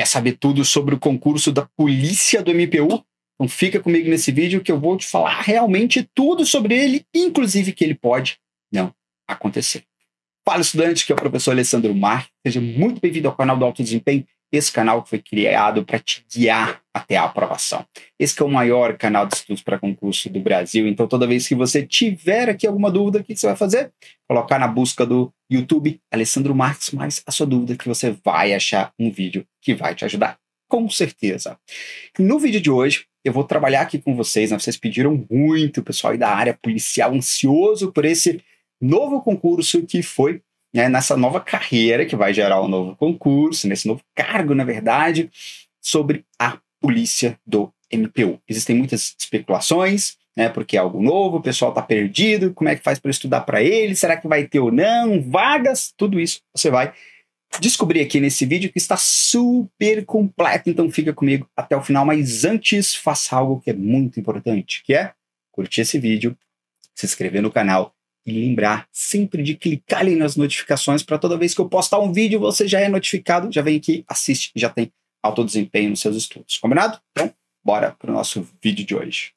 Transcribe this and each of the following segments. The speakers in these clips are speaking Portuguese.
Quer saber tudo sobre o concurso da polícia do MPU? Então fica comigo nesse vídeo que eu vou te falar realmente tudo sobre ele, inclusive que ele pode não acontecer. Fala estudante, que é o professor Alessandro Mar. Seja muito bem-vindo ao canal do Alto Desempenho. Esse canal foi criado para te guiar até a aprovação. Esse é o maior canal de estudos para concurso do Brasil. Então, toda vez que você tiver aqui alguma dúvida, o que você vai fazer? Colocar na busca do YouTube Alessandro Marques mais a sua dúvida, que você vai achar um vídeo que vai te ajudar. Com certeza. No vídeo de hoje, eu vou trabalhar aqui com vocês. Né? Vocês pediram muito, pessoal aí da área policial, ansioso por esse novo concurso que foi né, nessa nova carreira que vai gerar um novo concurso, nesse novo cargo, na verdade, sobre a polícia do MPU. Existem muitas especulações, né, porque é algo novo, o pessoal está perdido, como é que faz para estudar para ele, será que vai ter ou não, vagas, tudo isso você vai descobrir aqui nesse vídeo que está super completo, então fica comigo até o final, mas antes faça algo que é muito importante, que é curtir esse vídeo, se inscrever no canal e lembrar sempre de clicar ali nas notificações para toda vez que eu postar um vídeo você já é notificado, já vem aqui, assiste, já tem alto desempenho nos seus estudos. Combinado? Então, bora para o nosso vídeo de hoje.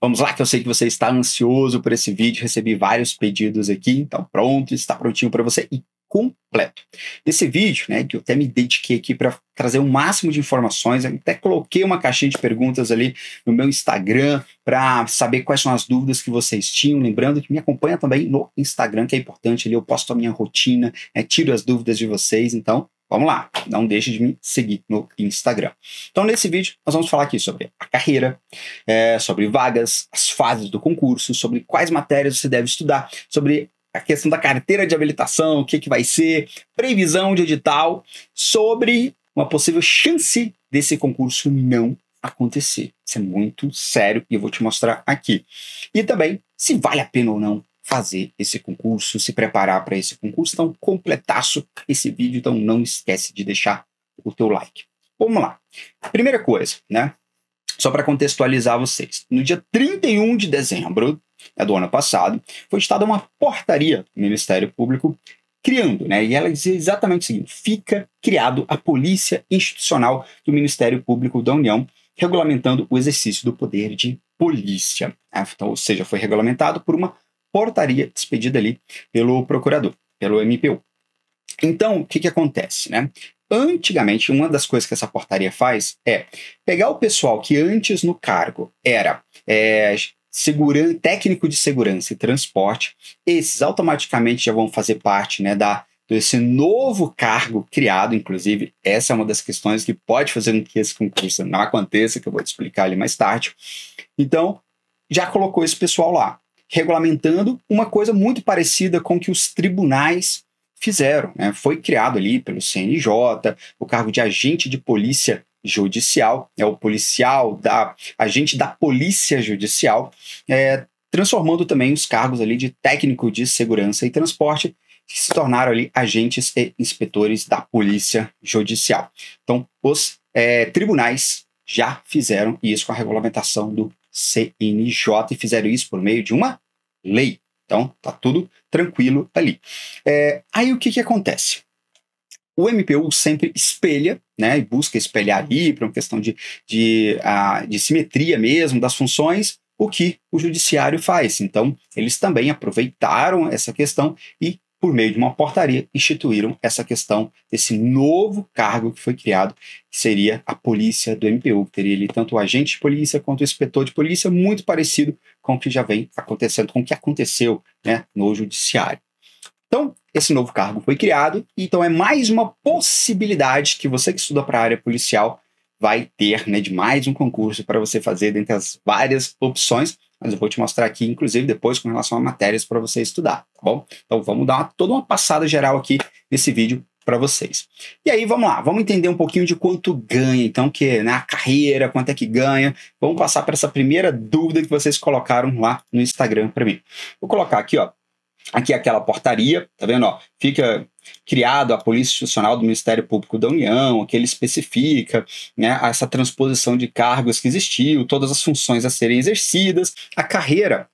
Vamos lá, que eu sei que você está ansioso por esse vídeo, recebi vários pedidos aqui, então pronto, está prontinho para você. E completo. Nesse vídeo, né, que eu até me dediquei aqui para trazer o um máximo de informações, até coloquei uma caixinha de perguntas ali no meu Instagram para saber quais são as dúvidas que vocês tinham, lembrando que me acompanha também no Instagram, que é importante ali, eu posto a minha rotina, né, tiro as dúvidas de vocês, então Vamos lá, não deixe de me seguir no Instagram. Então, nesse vídeo, nós vamos falar aqui sobre a carreira, é, sobre vagas, as fases do concurso, sobre quais matérias você deve estudar, sobre a questão da carteira de habilitação, o que, que vai ser, previsão de edital, sobre uma possível chance desse concurso não acontecer. Isso é muito sério e eu vou te mostrar aqui. E também se vale a pena ou não fazer esse concurso, se preparar para esse concurso. Então, completaço esse vídeo, então não esquece de deixar o teu like. Vamos lá. Primeira coisa, né? Só para contextualizar vocês, no dia 31 de dezembro né, do ano passado, foi ditada uma portaria do Ministério Público criando, né? E ela dizia exatamente o seguinte: fica criado a Polícia Institucional do Ministério Público da União, regulamentando o exercício do poder de polícia. Ah, então, ou seja, foi regulamentado por uma portaria expedida ali pelo procurador, pelo MPU. Então, o que, que acontece, né? Antigamente, uma das coisas que essa portaria faz é pegar o pessoal que antes no cargo era é, segurança, técnico de segurança e transporte, esses automaticamente já vão fazer parte né, da, desse novo cargo criado, inclusive, essa é uma das questões que pode fazer com que esse concurso não aconteça, que eu vou te explicar ali mais tarde. Então, já colocou esse pessoal lá, regulamentando uma coisa muito parecida com que os tribunais fizeram. Né? Foi criado ali pelo CNJ, o cargo de agente de polícia judicial, é o policial da agente da polícia judicial, é, transformando também os cargos ali de técnico de segurança e transporte que se tornaram ali agentes e inspetores da polícia judicial. Então, os é, tribunais já fizeram isso com a regulamentação do CNJ e fizeram isso por meio de uma lei. Então, tá tudo tranquilo ali. É, aí o que, que acontece? O MPU sempre espelha, né, e busca espelhar uhum. ali para uma questão de, de, a, ah, de simetria mesmo das funções, o que o judiciário faz. Então, eles também aproveitaram essa questão e por meio de uma portaria, instituíram essa questão desse novo cargo que foi criado, que seria a polícia do MPU, que teria ali tanto o agente de polícia quanto o inspetor de polícia, muito parecido com o que já vem acontecendo, com o que aconteceu né, no judiciário. Então, esse novo cargo foi criado, então é mais uma possibilidade que você que estuda para a área policial vai ter né, de mais um concurso para você fazer dentre as várias opções mas eu vou te mostrar aqui, inclusive, depois com relação a matérias para você estudar, tá bom? Então vamos dar uma, toda uma passada geral aqui nesse vídeo para vocês. E aí, vamos lá, vamos entender um pouquinho de quanto ganha, então, que é, na né, a carreira, quanto é que ganha. Vamos passar para essa primeira dúvida que vocês colocaram lá no Instagram para mim. Vou colocar aqui, ó. Aqui é aquela portaria, tá vendo? Ó, fica criado a Polícia Institucional do Ministério Público da União, que ele especifica né, essa transposição de cargos que existiu, todas as funções a serem exercidas, a carreira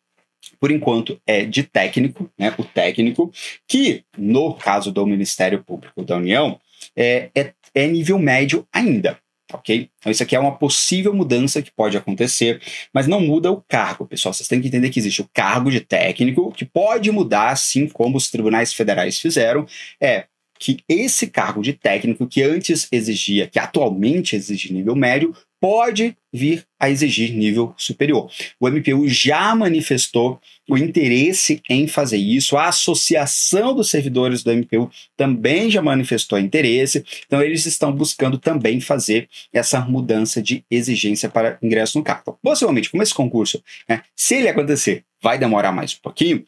por enquanto é de técnico, né, o técnico, que no caso do Ministério Público da União é, é, é nível médio ainda ok? Então isso aqui é uma possível mudança que pode acontecer, mas não muda o cargo, pessoal. Vocês têm que entender que existe o cargo de técnico, que pode mudar, assim como os tribunais federais fizeram, é que esse cargo de técnico, que antes exigia, que atualmente exige nível médio, pode vir a exigir nível superior. O MPU já manifestou o interesse em fazer isso, a Associação dos Servidores do MPU também já manifestou interesse, então eles estão buscando também fazer essa mudança de exigência para ingresso no cargo. Possivelmente, como esse concurso, né, se ele acontecer, vai demorar mais um pouquinho,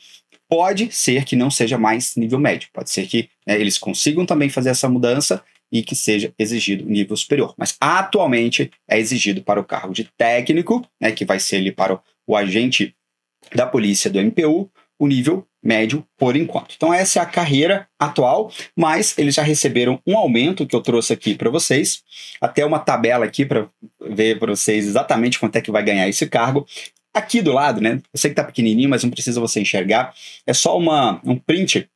Pode ser que não seja mais nível médio, pode ser que né, eles consigam também fazer essa mudança e que seja exigido nível superior. Mas atualmente é exigido para o cargo de técnico, né, que vai ser ali para o agente da polícia do MPU, o nível médio por enquanto. Então essa é a carreira atual, mas eles já receberam um aumento que eu trouxe aqui para vocês, até uma tabela aqui para ver para vocês exatamente quanto é que vai ganhar esse cargo aqui do lado, né? Eu sei que tá pequenininho, mas não precisa você enxergar. É só uma, um print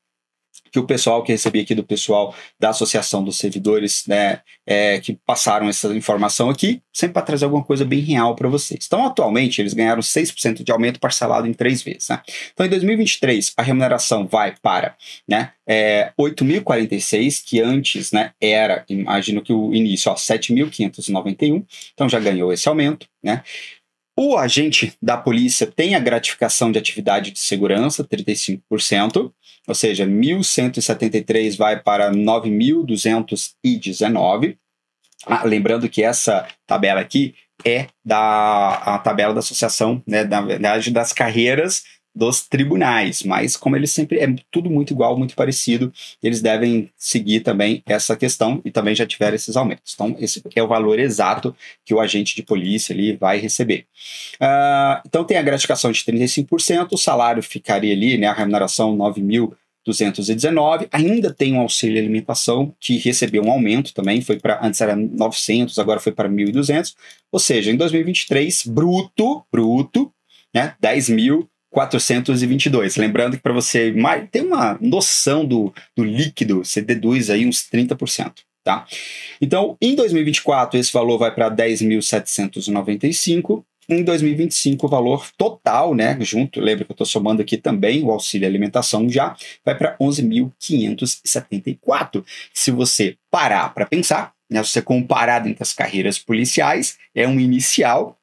que o pessoal que recebi aqui do pessoal da Associação dos Servidores, né, é, que passaram essa informação aqui, sempre para trazer alguma coisa bem real para vocês. Então, atualmente, eles ganharam 6% de aumento parcelado em três vezes. Né? Então, em 2023, a remuneração vai para né, é, 8.046, que antes né, era, imagino que o início, ó, 7.591, então já ganhou esse aumento. Né? O agente da polícia tem a gratificação de atividade de segurança, 35%, ou seja, 1.173 vai para 9.219. Ah, lembrando que essa tabela aqui é da a tabela da associação, né, das carreiras dos tribunais, mas como eles sempre é tudo muito igual, muito parecido, eles devem seguir também essa questão e também já tiveram esses aumentos. Então, esse é o valor exato que o agente de polícia ali vai receber. Uh, então, tem a gratificação de 35%, o salário ficaria ali, né, a remuneração 9.219. ainda tem um auxílio alimentação que recebeu um aumento também, foi para antes era 900, agora foi para 1200, ou seja, em 2023, bruto, bruto, né, 10 mil 422. Lembrando que para você ter uma noção do, do líquido, você deduz aí uns 30%. Tá? Então, em 2024, esse valor vai para 10.795. Em 2025, o valor total, né, junto, lembra que eu estou somando aqui também o auxílio alimentação já, vai para 11.574. Se você parar para pensar, né, se você comparar entre as carreiras policiais, é um inicial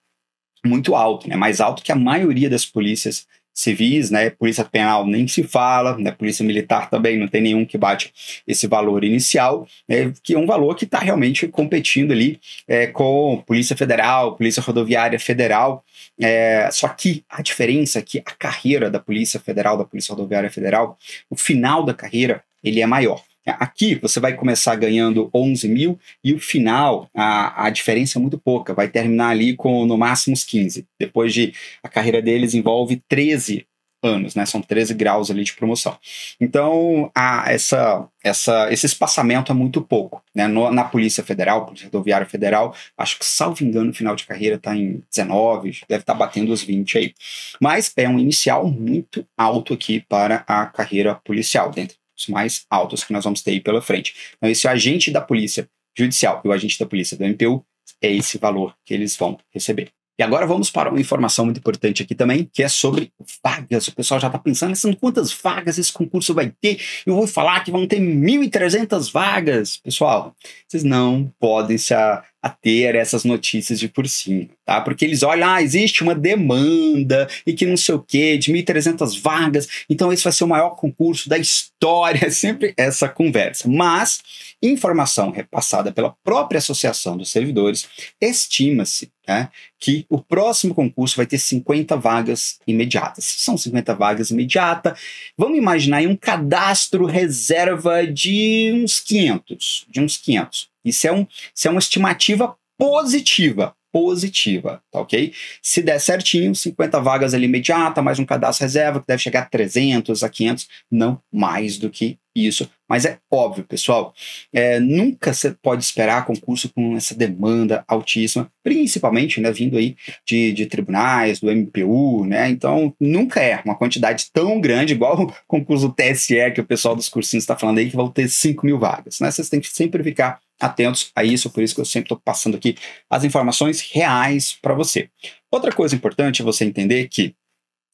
muito alto, né, mais alto que a maioria das polícias civis, né? Polícia penal nem se fala, né? Polícia militar também não tem nenhum que bate esse valor inicial, né? Que é um valor que está realmente competindo ali é, com Polícia Federal, Polícia Rodoviária Federal. É, só que a diferença é que a carreira da Polícia Federal, da Polícia Rodoviária Federal, o final da carreira, ele é maior. Aqui você vai começar ganhando 11 mil e o final, a, a diferença é muito pouca, vai terminar ali com no máximo uns 15. Depois de a carreira deles envolve 13 anos, né? São 13 graus ali de promoção. Então, a, essa, essa, esse espaçamento é muito pouco. Né? No, na Polícia Federal, Polícia Rodoviária Federal, acho que, salvo engano, o final de carreira está em 19, deve estar tá batendo os 20 aí. Mas é um inicial muito alto aqui para a carreira policial, dentro mais altos que nós vamos ter aí pela frente. Então, esse agente da polícia judicial e o agente da polícia do MPU é esse valor que eles vão receber. E agora vamos para uma informação muito importante aqui também, que é sobre vagas. O pessoal já está pensando são quantas vagas esse concurso vai ter? Eu vou falar que vão ter 1.300 vagas. Pessoal, vocês não podem se, a ter essas notícias de por cima, tá? Porque eles olham, ah, existe uma demanda e que não sei o quê, de 1.300 vagas, então esse vai ser o maior concurso da história, é sempre essa conversa. Mas informação repassada pela própria Associação dos Servidores estima-se né, que o próximo concurso vai ter 50 vagas imediatas. São 50 vagas imediatas. Vamos imaginar aí um cadastro reserva de uns 500, de uns 500. Isso é, um, isso é uma estimativa positiva, positiva, tá ok? Se der certinho, 50 vagas ali imediata, mais um cadastro reserva, que deve chegar a 300 a 500, não mais do que isso. Mas é óbvio, pessoal, é, nunca você pode esperar concurso com essa demanda altíssima, principalmente, né, vindo aí de, de tribunais, do MPU, né, então nunca é uma quantidade tão grande, igual o concurso TSE, que o pessoal dos cursinhos está falando aí, que vão ter 5 mil vagas, né, vocês têm que sempre ficar atentos a isso, por isso que eu sempre estou passando aqui as informações reais para você. Outra coisa importante é você entender que,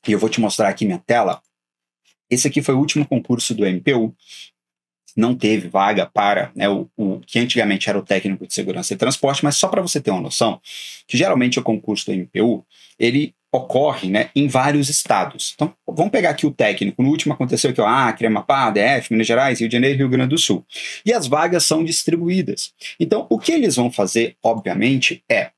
e eu vou te mostrar aqui minha tela, esse aqui foi o último concurso do MPU, não teve vaga para né, o, o, que antigamente era o técnico de segurança e transporte, mas só para você ter uma noção, que geralmente o concurso do MPU, ele ocorre né, em vários estados. Então, vamos pegar aqui o técnico. No último aconteceu aqui, ó, é Acre, Amapá, DF, Minas Gerais, Rio de Janeiro e Rio Grande do Sul. E as vagas são distribuídas. Então, o que eles vão fazer, obviamente, é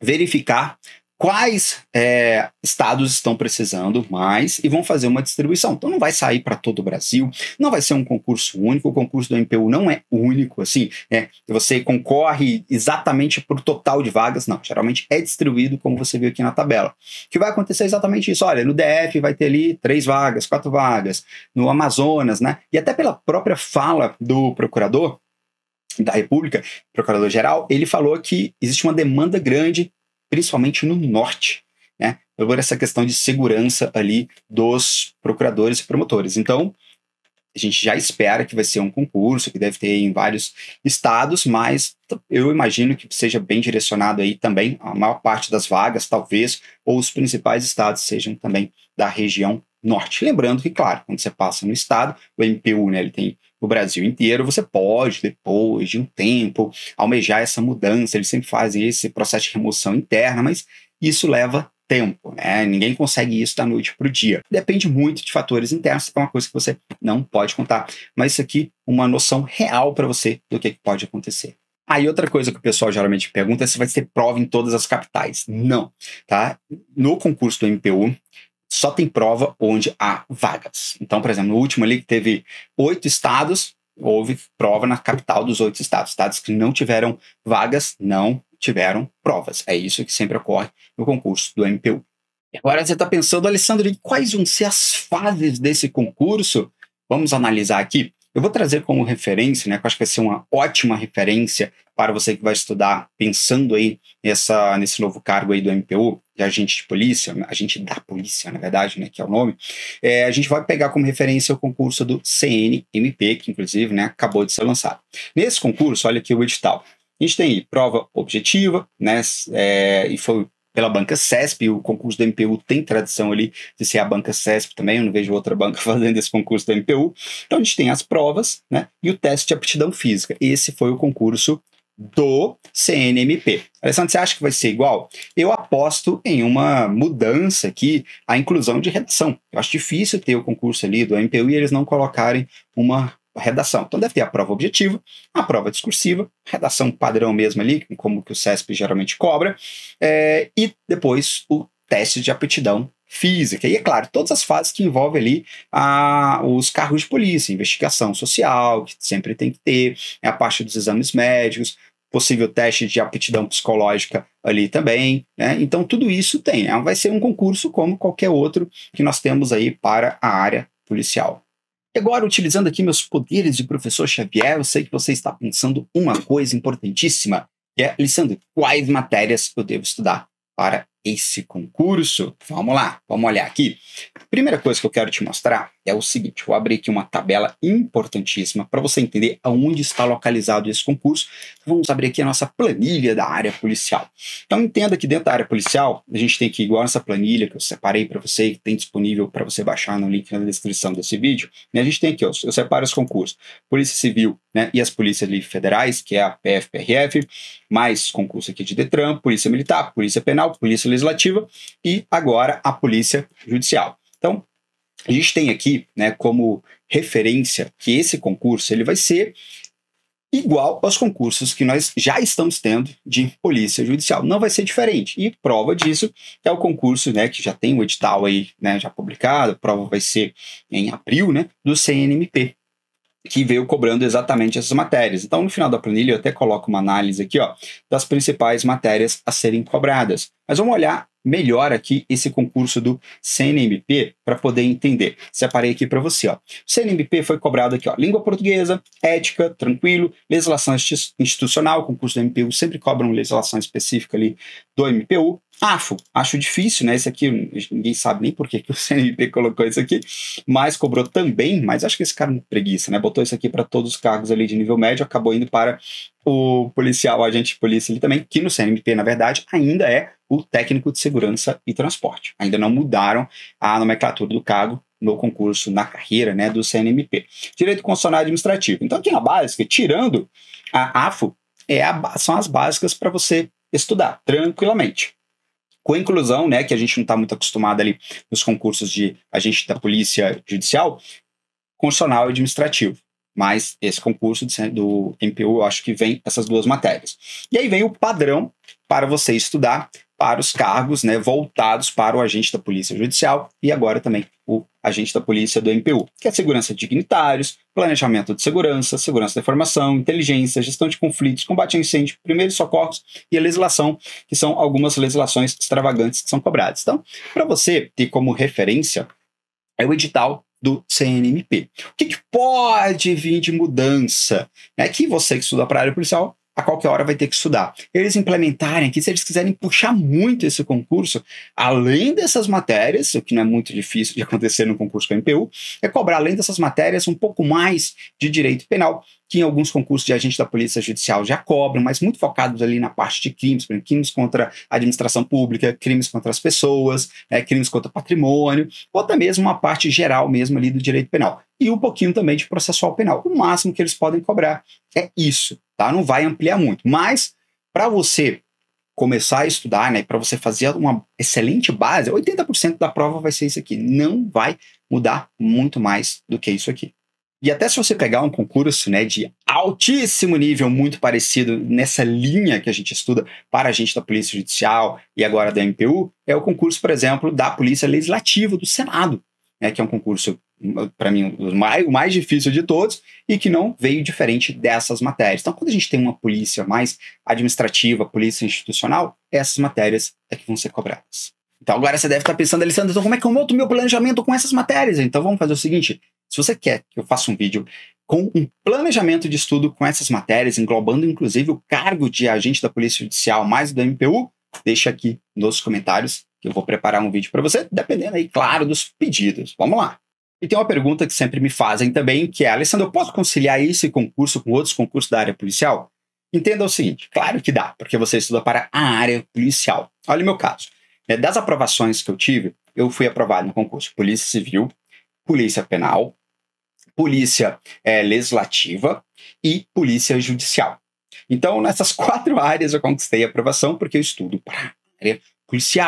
verificar quais é, estados estão precisando mais e vão fazer uma distribuição. Então não vai sair para todo o Brasil, não vai ser um concurso único, o concurso do MPU não é único, assim, é, você concorre exatamente para o total de vagas, não, geralmente é distribuído como você viu aqui na tabela. O que vai acontecer é exatamente isso, olha, no DF vai ter ali três vagas, quatro vagas, no Amazonas, né, e até pela própria fala do procurador, da República, procurador-geral, ele falou que existe uma demanda grande principalmente no norte, né, por essa questão de segurança ali dos procuradores e promotores. Então, a gente já espera que vai ser um concurso, que deve ter em vários estados, mas eu imagino que seja bem direcionado aí também, a maior parte das vagas, talvez, ou os principais estados sejam também da região norte. Lembrando que, claro, quando você passa no estado, o MPU, né, ele tem no Brasil inteiro, você pode, depois de um tempo, almejar essa mudança. Eles sempre fazem esse processo de remoção interna, mas isso leva tempo, né? Ninguém consegue isso da noite para o dia. Depende muito de fatores internos, é uma coisa que você não pode contar. Mas isso aqui, uma noção real para você do que, que pode acontecer. Aí ah, outra coisa que o pessoal geralmente pergunta é se vai ter prova em todas as capitais. Não, tá? No concurso do MPU, só tem prova onde há vagas. Então, por exemplo, no último ali que teve oito estados, houve prova na capital dos oito estados. Estados que não tiveram vagas, não tiveram provas. É isso que sempre ocorre no concurso do MPU. E agora você está pensando, Alessandro, em quais vão ser as fases desse concurso? Vamos analisar aqui eu vou trazer como referência, né, que eu acho que vai ser uma ótima referência para você que vai estudar pensando aí nessa, nesse novo cargo aí do MPU, de agente de polícia, agente da polícia, na verdade, né, que é o nome, é, a gente vai pegar como referência o concurso do CNMP, que inclusive né, acabou de ser lançado. Nesse concurso, olha aqui o edital. A gente tem prova objetiva, né? É, e foi pela banca CESP, o concurso da MPU tem tradição ali de ser a banca CESP também, eu não vejo outra banca fazendo esse concurso da MPU. Então a gente tem as provas, né, e o teste de aptidão física. Esse foi o concurso do CNMP. Alessandro, você acha que vai ser igual? Eu aposto em uma mudança aqui, a inclusão de redação. Eu acho difícil ter o concurso ali do MPU e eles não colocarem uma redação. Então deve ter a prova objetiva, a prova discursiva, redação padrão mesmo ali, como que o CESP geralmente cobra, é, e depois o teste de aptidão física. E é claro, todas as fases que envolvem ali a, os carros de polícia, investigação social, que sempre tem que ter, a parte dos exames médicos, possível teste de aptidão psicológica ali também, né? Então tudo isso tem, é, vai ser um concurso como qualquer outro que nós temos aí para a área policial. E agora, utilizando aqui meus poderes de professor Xavier, eu sei que você está pensando uma coisa importantíssima, que é, Lissandro, quais matérias eu devo estudar para esse concurso? Vamos lá, vamos olhar aqui. Primeira coisa que eu quero te mostrar é o seguinte: vou abrir aqui uma tabela importantíssima para você entender aonde está localizado esse concurso, Vamos abrir aqui a nossa planilha da área policial. Então entenda que dentro da área policial, a gente tem que igual essa planilha que eu separei para você, que tem disponível para você baixar no link na descrição desse vídeo, né? A gente tem aqui, ó, eu separo os concursos. Polícia Civil, né, e as polícias federais, que é a PFPRF, mais concurso aqui de Detran, Polícia Militar, Polícia Penal, Polícia Legislativa e agora a Polícia Judicial. Então, a gente tem aqui, né, como referência que esse concurso ele vai ser igual aos concursos que nós já estamos tendo de polícia judicial. Não vai ser diferente. E prova disso é o concurso, né, que já tem o edital aí, né, já publicado, a prova vai ser em abril, né, do CNMP. Que veio cobrando exatamente essas matérias. Então, no final da planilha, eu até coloco uma análise aqui, ó, das principais matérias a serem cobradas. Mas vamos olhar melhor aqui esse concurso do CNMP para poder entender. Separei aqui para você. Ó. O CNMP foi cobrado aqui, ó, língua portuguesa, ética, tranquilo, legislação institucional, concurso do MPU sempre cobra uma legislação específica ali do MPU, AFO, acho difícil, né? Esse aqui, ninguém sabe nem por que, que o CNP colocou isso aqui, mas cobrou também, mas acho que esse cara é preguiça, né? Botou isso aqui para todos os cargos ali de nível médio, acabou indo para o policial, o agente de polícia ali também, que no CNP, na verdade, ainda é o técnico de segurança e transporte. Ainda não mudaram a nomenclatura do cargo no concurso, na carreira né, do CNMP. Direito constitucional administrativo. Então, aqui na básica, tirando a AFO, é a, são as básicas para você estudar tranquilamente com inclusão, né, que a gente não está muito acostumado ali nos concursos de agente da polícia judicial, constitucional e administrativo. Mas esse concurso do MPU, eu acho que vem essas duas matérias. E aí vem o padrão para você estudar para os cargos né, voltados para o agente da Polícia Judicial e agora também o agente da Polícia do MPU, que é segurança de dignitários, planejamento de segurança, segurança da informação, inteligência, gestão de conflitos, combate a incêndio, primeiros socorros e a legislação, que são algumas legislações extravagantes que são cobradas. Então, para você ter como referência, é o edital do CNMP. O que, que, pode vir de mudança? É que você que estuda para a área policial a qualquer hora vai ter que estudar. Eles implementarem aqui, se eles quiserem puxar muito esse concurso, além dessas matérias, o que não é muito difícil de acontecer no concurso com a MPU, é cobrar, além dessas matérias, um pouco mais de direito penal, que em alguns concursos de agente da Polícia Judicial já cobram, mas muito focados ali na parte de crimes, por exemplo, crimes contra a administração pública, crimes contra as pessoas, né, crimes contra patrimônio, ou até mesmo uma parte geral mesmo ali do direito penal. E um pouquinho também de processual penal. O máximo que eles podem cobrar é isso tá? Não vai ampliar muito, mas para você começar a estudar, né, para você fazer uma excelente base, 80% da prova vai ser isso aqui. Não vai mudar muito mais do que isso aqui. E até se você pegar um concurso né, de altíssimo nível, muito parecido nessa linha que a gente estuda para a gente da Polícia Judicial e agora da MPU, é o concurso, por exemplo, da Polícia Legislativa do Senado, né, que é um concurso para mim, o mais, o mais difícil de todos, e que não veio diferente dessas matérias. Então, quando a gente tem uma polícia mais administrativa, polícia institucional, essas matérias é que vão ser cobradas. Então, agora você deve estar tá pensando, Alessandro, então como é que eu monto meu planejamento com essas matérias? Então, vamos fazer o seguinte: se você quer que eu faça um vídeo com um planejamento de estudo com essas matérias, englobando inclusive o cargo de agente da Polícia Judicial mais do MPU, deixa aqui nos comentários que eu vou preparar um vídeo para você, dependendo aí, claro, dos pedidos. Vamos lá! E tem uma pergunta que sempre me fazem também, que é, Alessandro, eu posso conciliar esse concurso com outros concursos da área policial? Entenda o seguinte, claro que dá, porque você estuda para a área policial. Olha o meu caso. É, das aprovações que eu tive, eu fui aprovado no concurso Polícia Civil, Polícia Penal, Polícia é, Legislativa e Polícia Judicial. Então, nessas quatro áreas eu conquistei a aprovação porque eu estudo para a área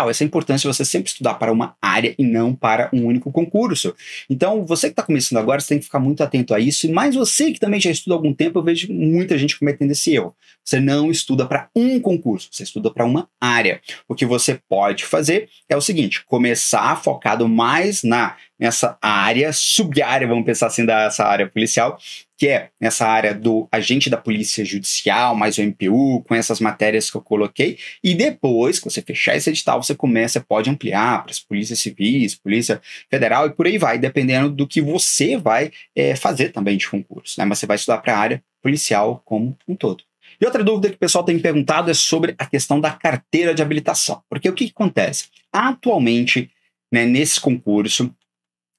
essa é importância de você sempre estudar para uma área e não para um único concurso. Então, você que está começando agora, você tem que ficar muito atento a isso, mas você que também já estuda há algum tempo, eu vejo muita gente cometendo esse erro. Você não estuda para um concurso, você estuda para uma área. O que você pode fazer é o seguinte: começar focado mais na nessa área, sub-área, vamos pensar assim, dessa área policial, que é nessa área do agente da polícia judicial, mais o MPU, com essas matérias que eu coloquei, e depois que você fechar esse edital, você começa, pode ampliar para as polícias civis, polícia federal e por aí vai, dependendo do que você vai é, fazer também de concurso, né? mas você vai estudar para a área policial como um todo. E outra dúvida que o pessoal tem perguntado é sobre a questão da carteira de habilitação. Porque o que, que acontece? Atualmente, né, nesse concurso,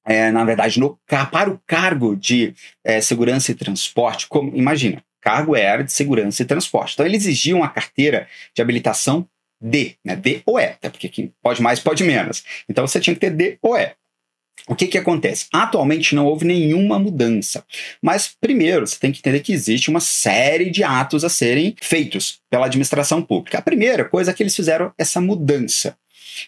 é, na verdade, no, para o cargo de é, segurança e transporte, como, imagina, cargo é era de segurança e transporte. Então, eles exigiam uma carteira de habilitação D, né? D ou E, até porque quem pode mais, pode menos. Então, você tinha que ter D ou E. O que, que acontece? Atualmente não houve nenhuma mudança. Mas, primeiro, você tem que entender que existe uma série de atos a serem feitos pela administração pública. A primeira coisa é que eles fizeram essa mudança.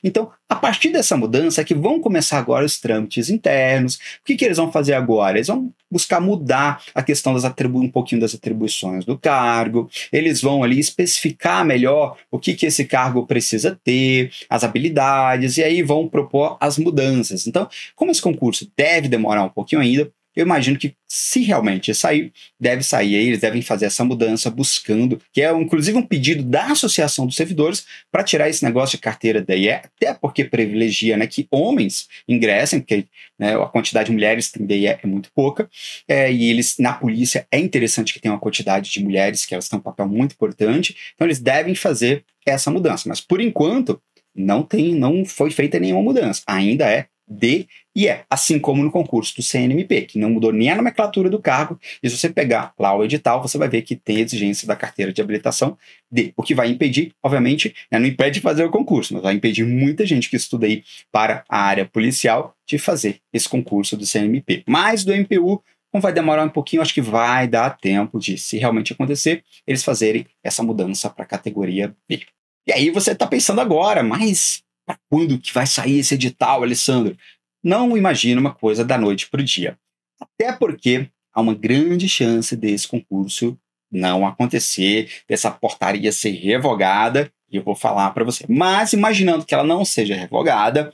Então, a partir dessa mudança é que vão começar agora os trâmites internos. O que, que eles vão fazer agora? Eles vão buscar mudar a questão das um pouquinho das atribuições do cargo. Eles vão ali especificar melhor o que, que esse cargo precisa ter, as habilidades, e aí vão propor as mudanças. Então, como esse concurso deve demorar um pouquinho ainda, eu imagino que se realmente sair, deve sair, eles devem fazer essa mudança buscando, que é inclusive um pedido da Associação dos Servidores para tirar esse negócio de carteira da IE, é até porque privilegia né, que homens ingressem, porque né, a quantidade de mulheres que tem IE é, é muito pouca, é, e eles na polícia é interessante que tenha uma quantidade de mulheres, que elas têm um papel muito importante, então eles devem fazer essa mudança. Mas por enquanto, não tem, não foi feita nenhuma mudança. Ainda é D e E, é, assim como no concurso do CNMP, que não mudou nem a nomenclatura do cargo, e se você pegar lá o edital, você vai ver que tem exigência da carteira de habilitação D, o que vai impedir, obviamente, né, não impede de fazer o concurso, mas vai impedir muita gente que estuda aí para a área policial de fazer esse concurso do CNMP. Mas do MPU, como vai demorar um pouquinho, acho que vai dar tempo de, se realmente acontecer, eles fazerem essa mudança para a categoria B. E aí você está pensando agora, mas para quando que vai sair esse edital, Alessandro? Não imagina uma coisa da noite para o dia. Até porque há uma grande chance desse concurso não acontecer, dessa portaria ser revogada, e eu vou falar para você. Mas imaginando que ela não seja revogada,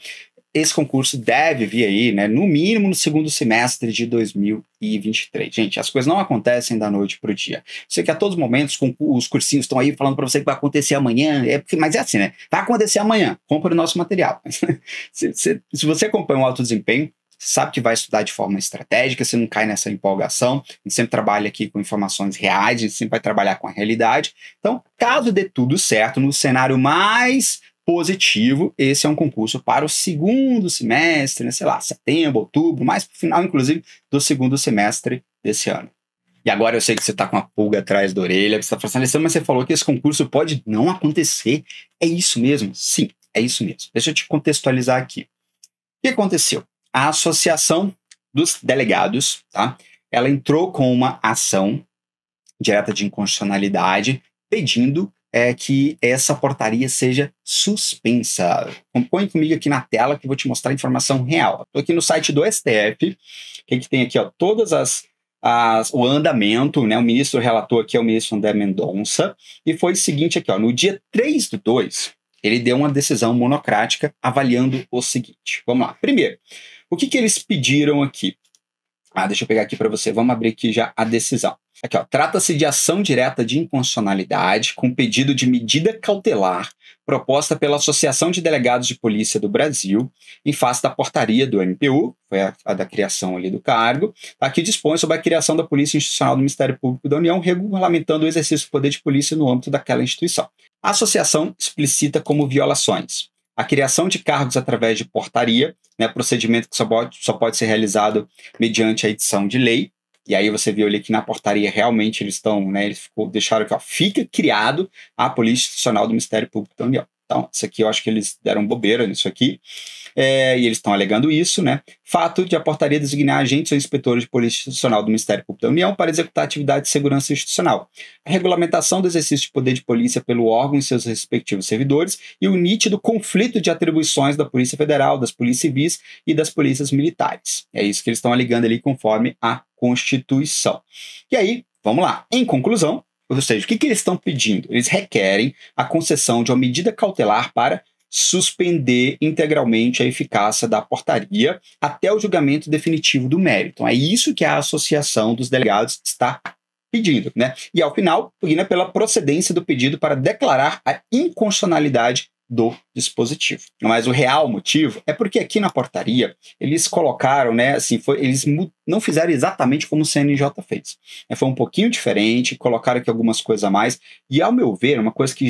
esse concurso deve vir aí, né, no mínimo no segundo semestre de 2023. Gente, as coisas não acontecem da noite para o dia. Sei que a todos os momentos os cursinhos estão aí falando para você que vai acontecer amanhã, é, mas é assim, né? Vai acontecer amanhã, compra o nosso material. se, se, se você acompanha um alto desempenho, sabe que vai estudar de forma estratégica, você não cai nessa empolgação, a gente sempre trabalha aqui com informações reais, a gente sempre vai trabalhar com a realidade. Então, caso dê tudo certo, no cenário mais positivo. Esse é um concurso para o segundo semestre, né, sei lá, setembro, outubro, mais para o final, inclusive, do segundo semestre desse ano. E agora eu sei que você está com uma pulga atrás da orelha, você está falando, assim, mas você falou que esse concurso pode não acontecer. É isso mesmo? Sim, é isso mesmo. Deixa eu te contextualizar aqui. O que aconteceu? A Associação dos Delegados, tá? Ela entrou com uma ação direta de inconstitucionalidade pedindo é que essa portaria seja suspensa. Põe comigo aqui na tela que eu vou te mostrar a informação real. Estou aqui no site do STF, que, que tem aqui ó, todas as, as, o andamento, né? O ministro relator aqui é o ministro André Mendonça, e foi o seguinte aqui, ó, no dia 3 do 2, ele deu uma decisão monocrática avaliando o seguinte. Vamos lá. Primeiro, o que, que eles pediram aqui? Ah, deixa eu pegar aqui para você. Vamos abrir aqui já a decisão. Aqui, ó. Trata-se de ação direta de inconstitucionalidade com pedido de medida cautelar proposta pela Associação de Delegados de Polícia do Brasil em face da portaria do MPU, foi a, a da criação ali do cargo, Aqui tá? que dispõe sobre a criação da Polícia Institucional do Ministério Público da União, regulamentando o exercício do poder de polícia no âmbito daquela instituição. A associação explicita como violações a criação de cargos através de portaria, né, procedimento que só pode, só pode ser realizado mediante a edição de lei. E aí você viu ali que na portaria realmente eles estão, né, eles ficou, deixaram que ó, fica criado a Polícia Institucional do Ministério Público da União. Então, isso aqui eu acho que eles deram bobeira nisso aqui é, e eles estão alegando isso, né? Fato de a portaria designar agentes ou inspetores de polícia institucional do Ministério Público da União para executar atividades de segurança institucional. A regulamentação do exercício de poder de polícia pelo órgão e seus respectivos servidores e o nítido conflito de atribuições da Polícia Federal, das polícias civis e das polícias militares. É isso que eles estão alegando ali conforme a Constituição. E aí, vamos lá. Em conclusão, ou seja, o que, que eles estão pedindo? Eles requerem a concessão de uma medida cautelar para suspender integralmente a eficácia da portaria até o julgamento definitivo do mérito. É isso que a Associação dos Delegados está pedindo, né? E ao final, pugna pela procedência do pedido para declarar a inconstitucionalidade do dispositivo. Mas o real motivo é porque aqui na portaria eles colocaram, né, assim, foi, eles não fizeram exatamente como o CNJ fez. Né, foi um pouquinho diferente, colocaram aqui algumas coisas a mais, e ao meu ver, uma coisa que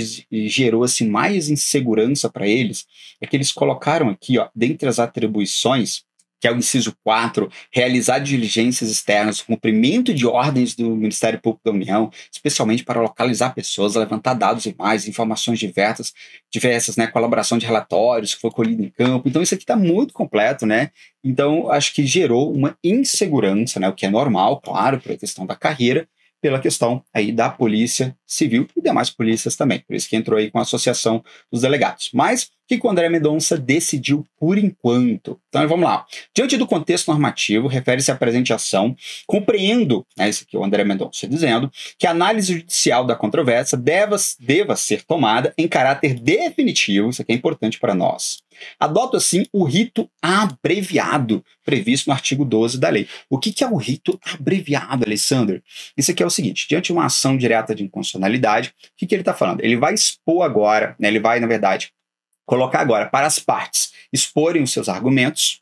gerou assim mais insegurança para eles é que eles colocaram aqui, ó, dentre as atribuições, que é o inciso 4, realizar diligências externas, cumprimento de ordens do Ministério Público da União, especialmente para localizar pessoas, levantar dados e mais, informações diversas, diversas, né, colaboração de relatórios que foi colhido em campo. Então isso aqui está muito completo, né? Então acho que gerou uma insegurança, né, o que é normal, claro, pela questão da carreira, pela questão aí da polícia Civil e demais polícias também. Por isso que entrou aí com a Associação dos Delegados. Mas que o André Mendonça decidiu por enquanto. Então vamos lá. Diante do contexto normativo, refere-se à presente ação, compreendo, é isso aqui o André Mendonça dizendo, que a análise judicial da controvérsia deva, deva ser tomada em caráter definitivo, isso aqui é importante para nós. Adoto, assim, o rito abreviado previsto no artigo 12 da lei. O que, que é o rito abreviado, Alessandro? Isso aqui é o seguinte, diante de uma ação direta de inconstitucionalidade, personalidade. O que, que ele está falando? Ele vai expor agora, né, ele vai, na verdade, colocar agora para as partes exporem os seus argumentos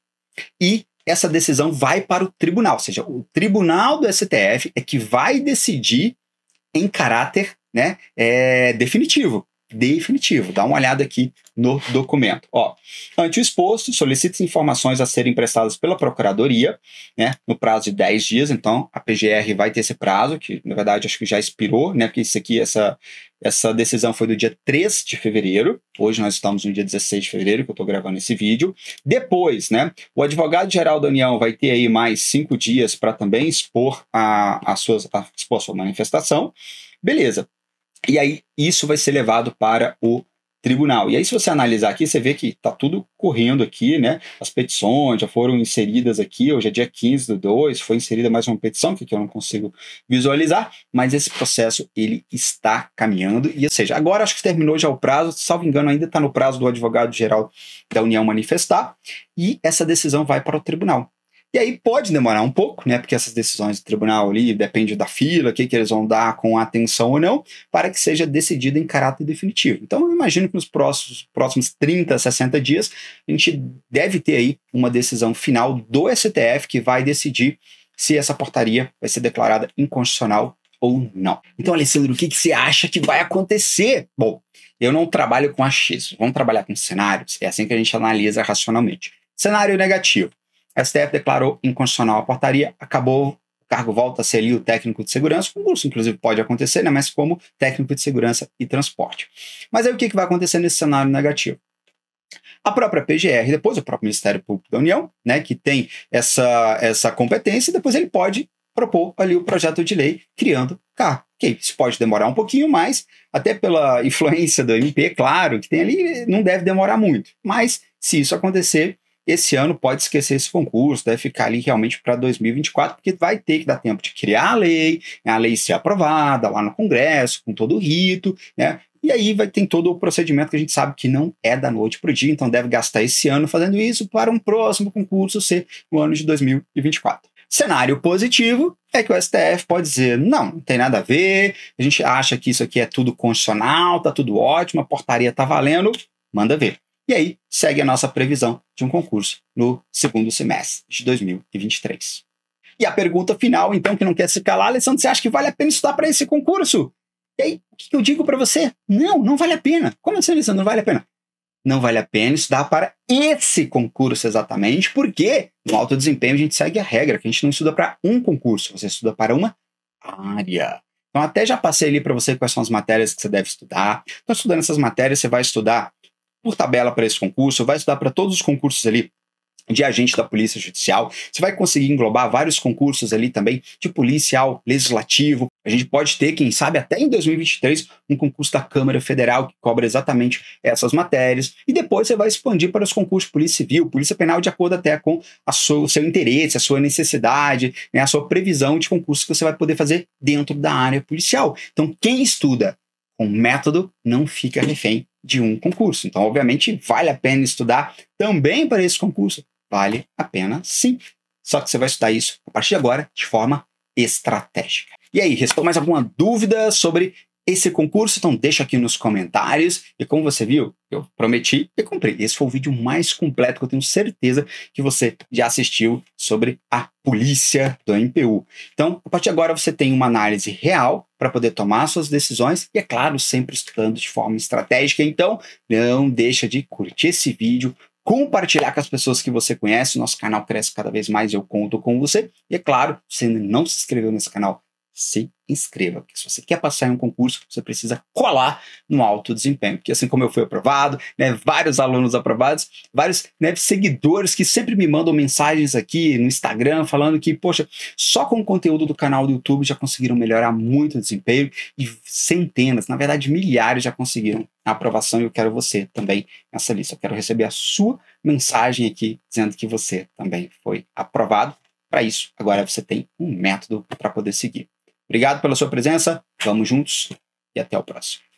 e essa decisão vai para o tribunal, ou seja, o tribunal do STF é que vai decidir em caráter né, é, definitivo definitivo. Dá uma olhada aqui no documento. Ó, ante o exposto, solicita informações a serem prestadas pela Procuradoria, né, no prazo de 10 dias. Então, a PGR vai ter esse prazo, que na verdade acho que já expirou, né, porque isso aqui, essa, essa decisão foi do dia 3 de fevereiro. Hoje nós estamos no dia 16 de fevereiro, que eu estou gravando esse vídeo. Depois, né, o advogado-geral da União vai ter aí mais cinco dias para também expor a, a, suas, a, expor a sua manifestação. Beleza. E aí isso vai ser levado para o tribunal. E aí, se você analisar aqui, você vê que está tudo correndo aqui, né? As petições já foram inseridas aqui, hoje é dia 15 do 2, foi inserida mais uma petição, que eu não consigo visualizar, mas esse processo, ele está caminhando, e ou seja, agora acho que terminou já o prazo, salvo engano, ainda está no prazo do advogado-geral da União manifestar, e essa decisão vai para o tribunal. E aí pode demorar um pouco, né? Porque essas decisões do tribunal ali depende da fila, o que, que eles vão dar com atenção ou não, para que seja decidido em caráter definitivo. Então, eu imagino que nos próximos, próximos 30, 60 dias, a gente deve ter aí uma decisão final do STF que vai decidir se essa portaria vai ser declarada inconstitucional ou não. Então, Alessandro, o que, que você acha que vai acontecer? Bom, eu não trabalho com achismo, vamos trabalhar com cenários, é assim que a gente analisa racionalmente. Cenário negativo. A STF declarou inconstitucional a portaria, acabou, o cargo volta a ser ali o técnico de segurança, o concurso inclusive pode acontecer, né, mas como técnico de segurança e transporte. Mas aí o que, que vai acontecer nesse cenário negativo? A própria PGR, depois o próprio Ministério Público da União, né, que tem essa, essa competência, depois ele pode propor ali o projeto de lei criando carro. Okay, isso pode demorar um pouquinho mais, até pela influência do MP, claro, que tem ali, não deve demorar muito. Mas se isso acontecer, esse ano pode esquecer esse concurso, deve ficar ali realmente para 2024, porque vai ter que dar tempo de criar a lei, a lei ser aprovada lá no Congresso, com todo o rito, né? E aí vai, ter todo o procedimento que a gente sabe que não é da noite para o dia, então deve gastar esse ano fazendo isso para um próximo concurso ser no ano de 2024. Cenário positivo é que o STF pode dizer: não, não tem nada a ver, a gente acha que isso aqui é tudo constitucional, tá tudo ótimo, a portaria tá valendo, manda ver. E aí segue a nossa previsão de um concurso no segundo semestre de 2023. E a pergunta final, então, que não quer se calar, Alessandro, você acha que vale a pena estudar para esse concurso? E aí, o que eu digo para você? Não, não vale a pena. Como assim, Alessandro, não vale a pena? Não vale a pena estudar para esse concurso exatamente, porque no alto desempenho a gente segue a regra, que a gente não estuda para um concurso, você estuda para uma área. Então, até já passei ali para você quais são as matérias que você deve estudar. Então, estudando essas matérias, você vai estudar por tabela para esse concurso, vai estudar para todos os concursos ali de agente da Polícia Judicial. Você vai conseguir englobar vários concursos ali também de policial, legislativo. A gente pode ter, quem sabe, até em 2023, um concurso da Câmara Federal que cobra exatamente essas matérias. E depois você vai expandir para os concursos de Polícia Civil, Polícia Penal, de acordo até com sua, o seu interesse, a sua necessidade, né, a sua previsão de concursos que você vai poder fazer dentro da área policial. Então, quem estuda com método não fica refém de um concurso. Então, obviamente, vale a pena estudar também para esse concurso. Vale a pena sim. Só que você vai estudar isso a partir de agora de forma estratégica. E aí, restou mais alguma dúvida sobre esse concurso? Então deixa aqui nos comentários. E como você viu, eu prometi e cumpri. Esse foi o vídeo mais completo que eu tenho certeza que você já assistiu sobre a polícia do MPU. Então, a partir de agora você tem uma análise real para poder tomar suas decisões e, é claro, sempre estudando de forma estratégica. Então, não deixa de curtir esse vídeo, compartilhar com as pessoas que você conhece. Nosso canal cresce cada vez mais, eu conto com você. E é claro, se ainda não se inscreveu nesse canal, se inscreva. Porque se você quer passar em um concurso, você precisa colar no alto desempenho. Porque assim como eu fui aprovado, né, vários alunos aprovados, vários né, seguidores que sempre me mandam mensagens aqui no Instagram falando que, poxa, só com o conteúdo do canal do YouTube já conseguiram melhorar muito o desempenho e centenas, na verdade milhares já conseguiram a aprovação e eu quero você também nessa lista. Eu quero receber a sua mensagem aqui dizendo que você também foi aprovado. Para isso, agora você tem um método para poder seguir. Obrigado pela sua presença, vamos juntos e até o próximo.